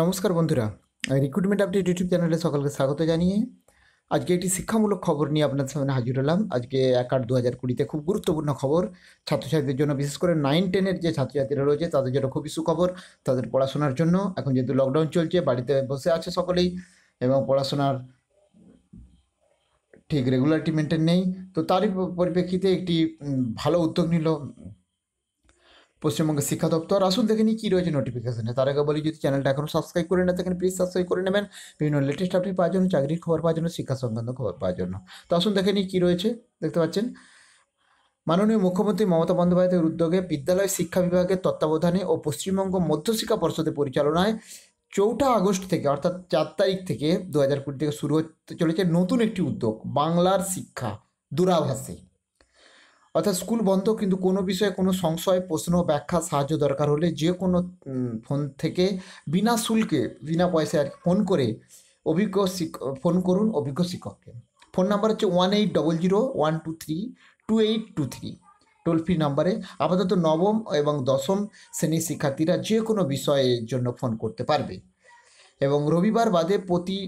নমস্কার বন্ধুরা recruitment update YouTube চ্যানেলে সকলকে স্বাগত জানিয়ে আজকে একটি শিক্ষামূলক খবর নিয়ে আপনার সামনে হাজির হলাম আজকে এক আট দু হাজার কুড়িতে খুব গুরুত্বপূর্ণ খবর ছাত্রছাত্রীদের জন্য বিশেষ করে নাইন টেনের যে ছাত্রছাত্রীরা রয়েছে তাদের জন্য খুবই সুখবর তাদের পড়াশোনার জন্য এখন যেহেতু লকডাউন চলছে বাড়িতে বসে আছে সকলেই এবং পড়াশোনার ঠিক রেগুলারিটি মেনটেন নেই তো তারই পরিপ্রেক্ষিতে একটি ভালো উদ্যোগ নিল পশ্চিমবঙ্গের শিক্ষা দপ্তর আসুন দেখে নিই কী রয়েছে নোটিফিকেশানে তার আগে বলি যদি চ্যানেলটা এখনও সাবস্ক্রাইব করে না থাকেন প্লিজ সাবস্ক্রাইব করে নেবেন বিভিন্ন লেটেস্ট আপডেট পাওয়ার জন্য চাকরির খবর পাওয়ার জন্য শিক্ষা সংক্রান্ত খবর পাওয়ার জন্য তো আসুন দেখে নিই কী রয়েছে দেখতে পাচ্ছেন মাননীয় মুখ্যমন্ত্রী মমতা বন্দ্যোপাধ্যায়ের উদ্যোগে বিদ্যালয় শিক্ষা বিভাগের তত্ত্বাবধানে ও পশ্চিমবঙ্গ মধ্যশিক্ষা পর্ষদের পরিচালনায় চৌঠা আগস্ট থেকে অর্থাৎ চার তারিখ থেকে দু হাজার কুড়ি থেকে শুরু হতে চলেছে নতুন একটি উদ্যোগ বাংলার শিক্ষা দূরাভাষী অর্থাৎ স্কুল বন্ধ কিন্তু কোনো বিষয়ে কোনো সংশয় প্রশ্ন ব্যাখ্যা সাহায্য দরকার হলে যে কোনো ফোন থেকে বিনা শুল্কে বিনা পয়সায় ফোন করে অভিজ্ঞ ফোন করুন অভিজ্ঞ শিক্ষককে ফোন নাম্বার হচ্ছে one eight double zero one two three two eight two three toll free নাম্বারে আপাতত নবম এবং দশম শ্রেণীর শিক্ষার্থীরা যে কোনো বিষয়ের জন্য ফোন করতে পারবে এবং রবিবার বাদে প্রতি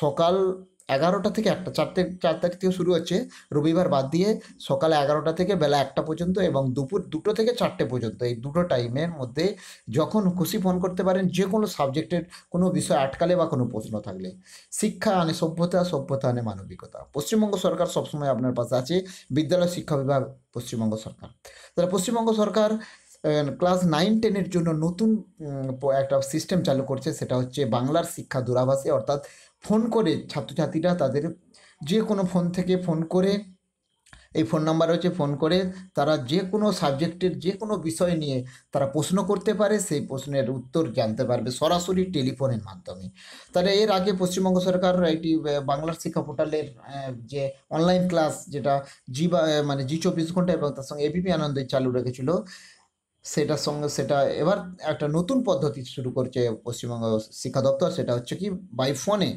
সকাল এগারোটা থেকে একটা চারটে চার তারিখ থেকে শুরু হচ্ছে রবিবার বাদ দিয়ে সকালে এগারোটা থেকে বেলা একটা পর্যন্ত এবং দুপুর দুটো থেকে চারটে পর্যন্ত এই দুটো টাইমের মধ্যে যখন খুশি ফোন করতে পারেন যে কোনো সাবজেক্টের কোনো বিষয় আটকালে বা কোনো প্রশ্ন থাকলে শিক্ষা আনে সভ্যতা সভ্যতা আনে মানবিকতা পশ্চিমবঙ্গ সরকার সবসময় আপনার পাশে আছে বিদ্যালয় শিক্ষা বিভাগ পশ্চিমবঙ্গ সরকার তাহলে পশ্চিমবঙ্গ সরকার ক্লাস নাইন টেনের জন্য নতুন একটা সিস্টেম চালু করছে সেটা হচ্ছে বাংলার শিক্ষা দূরাভাষে অর্থাৎ ফোন করে ছাত্রছাত্রীরা তাদের যে কোনো ফোন থেকে ফোন করে এই ফোন নাম্বার হচ্ছে ফোন করে তারা যে কোনো সাবজেক্টের যে কোনো বিষয় নিয়ে তারা প্রশ্ন করতে পারে সেই প্রশ্নের উত্তর জানতে পারবে সরাসরি টেলিফোনের মাধ্যমে তাহলে এর আগে পশ্চিমবঙ্গ সরকার একটি বাংলার শিক্ষা পোর্টালের যে অনলাইন ক্লাস যেটা জি বা মানে জি চব্বিশ ঘন্টা এবং তার সঙ্গে এবিপি আনন্দে চালু রেখেছিল সেটার সঙ্গে সেটা এবার একটা নতুন পদ্ধতি শুরু করছে পশ্চিমবঙ্গ শিক্ষা দপ্তর সেটা হচ্ছে কি বাই ফোনে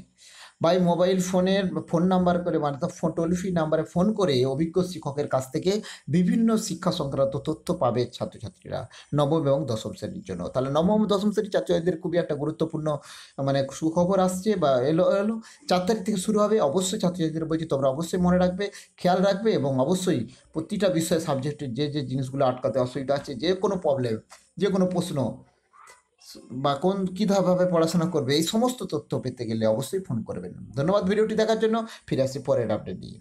বা এই মোবাইল ফোনের ফোন নাম্বার করে মানে ফোন টোল ফ্রি নাম্বারে ফোন করে অভিজ্ঞ শিক্ষকের কাছ থেকে বিভিন্ন শিক্ষা সংক্রান্ত তথ্য পাবে ছাত্রছাত্রীরা নবম এবং দশম শ্রেণীর জন্য তাহলে নবম দশম শ্রেণীর ছাত্রছাত্রীদের খুবই একটা গুরুত্বপূর্ণ মানে সুখবর আসছে বা এলো এলো চার তারিখ থেকে শুরু হবে অবশ্যই ছাত্রছাত্রীদের বলছি তোমরা অবশ্যই মনে রাখবে খেয়াল রাখবে এবং অবশ্যই প্রতিটা বিষয়ে সাবজেক্টের যে যে জিনিসগুলো আটকাতে অসুবিধা আছে যে কোনো প্রবলেম যে কোনো প্রশ্ন বা কোন কীভাবে পড়াশোনা করবে এই সমস্ত তথ্য পেতে গেলে অবশ্যই ফোন করবেন ধন্যবাদ ভিডিওটি দেখার জন্য ফিরে আসি পরের আপডেট নিয়ে